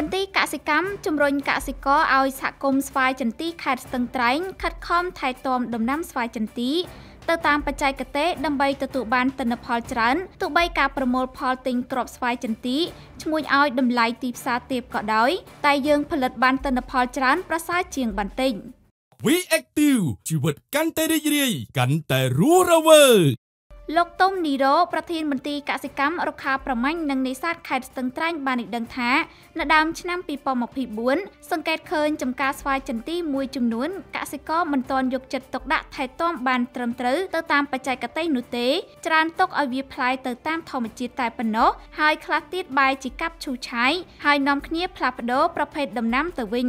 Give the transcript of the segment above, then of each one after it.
មន្ទីរកសិកម្មជំរុញកសិករឲ្យសហគមន៍ស្វាយចន្ទីខេត្តស្ទឹងត្រែងខិតខំថែទាំដំណាំស្វាយចន្ទីទៅតាមបច្ចេកទេសដើម្បីទទួលបានទិន្នផលច្រើនទោះបីការប្រមូលផលទិញគ្រាប់ស្វាយចន្ទីឈ្មោះឲ្យតម្លៃទីផ្សារទាបក៏ដោយតែយើងផលិតបានទិន្នផលច្រើនប្រសើរជាងបន្តិច We Active ជីវិតកាន់តែរីករាយកាន់តែរស់រវើកលោកតុំនីរ៉ូប្រធានមន្ទីរកសិកម្មរុក្ខាប្រមាញ់និងនេសាទខេត្តស្ទឹងត្រែងបានឲ្យដឹងថានៅដើមឆ្នាំ2024សង្កេតឃើញចំការស្វាយចន្ទីមួយចំនួនកសិករមិនទាន់យកចិត្តទុកដាក់ថែទាំបានត្រឹមត្រូវទៅតាមបច្ចេកទេសនោះទេច្រើនទុកឲ្យវាផ្លែទៅតាមធម្មជាតិតែប៉ុណ្ណោះហើយខ្លះទៀតបែរជាកាប់ឈូសឆាយហើយនាំគ្នា ផ្លាស់ប្ដូរប្រភេទដំណាំទៅវិញ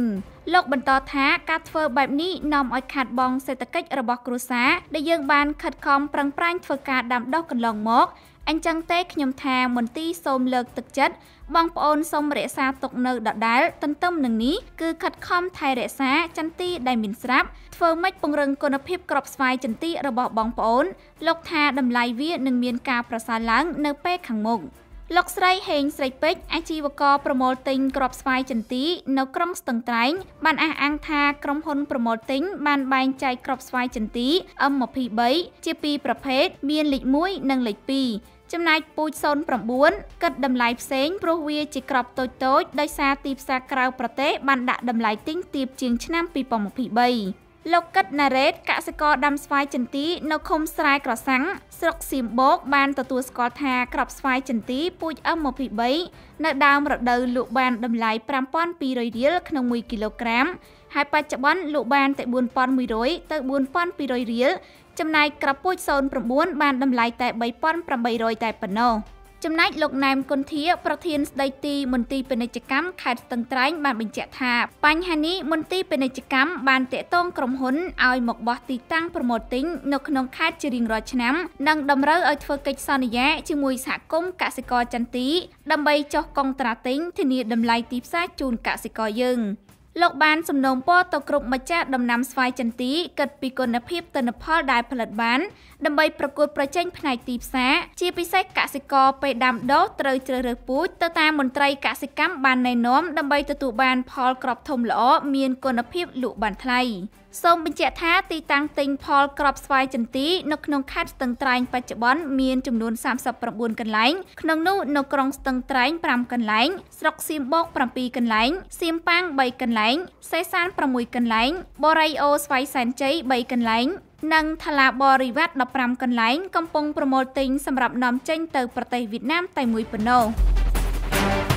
លោកបន្តថាការធ្វើបែបនេះនាំឲ្យខាតបង់សេដ្ឋកិច្ចរបស់គ្រួសារដែលយើងបានខិតខំប្រឹងប្រែងធ្វើការដាំដុះកន្លងមកអញ្ចឹងទេខ្ញុំថាមន្ទីរសូមលើកទឹកចិត្តបងប្អូនសូមរក្សាទុកនៅដដែល ទន្ទឹមនឹងនេះគឺខិតខំថែរក្សាចន្ទីដែលមានស្រាប់ធ្វើម៉េចពង្រឹងគុណភាពក្របស្វាយចន្ទីរបស់បងប្អូន លោកថាតម្លៃវានឹងមានការប្រសើរឡើងនៅ ពេលខាងមុខ។លោកស្រីហេងស្រីពេជ្រអាជីវករប្រមូលទិញគ្រាប់ស្វាយចន្ទី នៅក្រុងស្ទឹងត្រែងបានអះអាងថាក្រុមហ៊ុនប្រមូលទិញបានបែងចែកគ្រាប់ស្វាយចន្ទី M23 ជាពីរប្រភេទមានលេខ1និងលេខ2ចំណែកពូជ09គិតតម្លៃផ្សេងព្រោះវាជាក្របតូចៗដោយសារទីផ្សារក្រៅប្រទេសបានដាក់តម្លៃទិញទាបជាងឆ្នាំ2023លោកកិតណារ៉េតកសិករដាំស្វាយចន្ទី នៅឃុំស្រែក្រសាំងស្រុកសៀមបូកបានទទួលស្គាល់ថាក្របស្វាយចន្ទីពូជ M23 នៅ ដើមរដូវលក់បានតម្លៃ5200រៀលក្នុង1គីឡូក្រាមហើយបច្ចុប្បន្នលក់បាន តែ4100ទៅ4200រៀលចំណែកក្របពូជ09បានតម្លៃតែ3800តែប៉ុណ្ណោះ។ចំណែកលោកណែមគុនធាប្រធានស្ដីទីមន្ទីរពាណិជ្ជកម្មខេត្តស្ទឹងត្រែងបានបញ្ជាក់ថា បញ្ហានេះមន្ទីរពាណិជ្ជកម្មបានតាក់ទងក្រុមហ៊ុនឲ្យមកបោះទីតាំងប្រម៉ូទិញនៅក្នុងខេត្តជារៀងរាល់ឆ្នាំ និងតម្រូវឲ្យធ្វើកិច្ចសន្យាជាមួយសហគមន៍កសិករចន្ទទី ដើម្បីចុះកុងត្រាទិញធានាតម្លៃទីផ្សារជូនកសិករយើងលោកបានសំណូមពរទៅគ្រប់ម្ចាស់ដំណាំស្វាយចន្ទីគិតពីគុណភាពទិន្នផលដែលផលិតបាន ដើម្បីប្រកួតប្រជែងផ្នែកទីផ្សារជាពិសេសកសិករពេលដាំដុះត្រូវជ្រើសរើសពូជទៅតាមមន្ត្រីកសិកម្មបានណែនាំដើម្បីទទួលបានផលក្របធំល្អមានគុណភាពលក់បានថ្លៃសូមបញ្ជាក់ថាទីតាំងទិញផលក្របស្វាយចន្ទីនៅក្នុងខេត្តស្ទឹងត្រែងបច្ចុប្បន្នមានចំនួន39កន្លែងក្នុងនោះនៅក្រុងស្ទឹងត្រែង5កន្លែងស្រុកសៀមបូក7កន្លែងសៀមប៉ាង3កន្លែងសេសាន6កន្លែង បរិយោស្វាយសែនជ័យ3កន្លែងនិងថាឡាបរិវត្ត15កន្លែងកំពុងប្រមូលទិញសម្រាប់នាំចេញទៅប្រទេសវៀតណាមតែមួយប៉ុណ្ណោះ។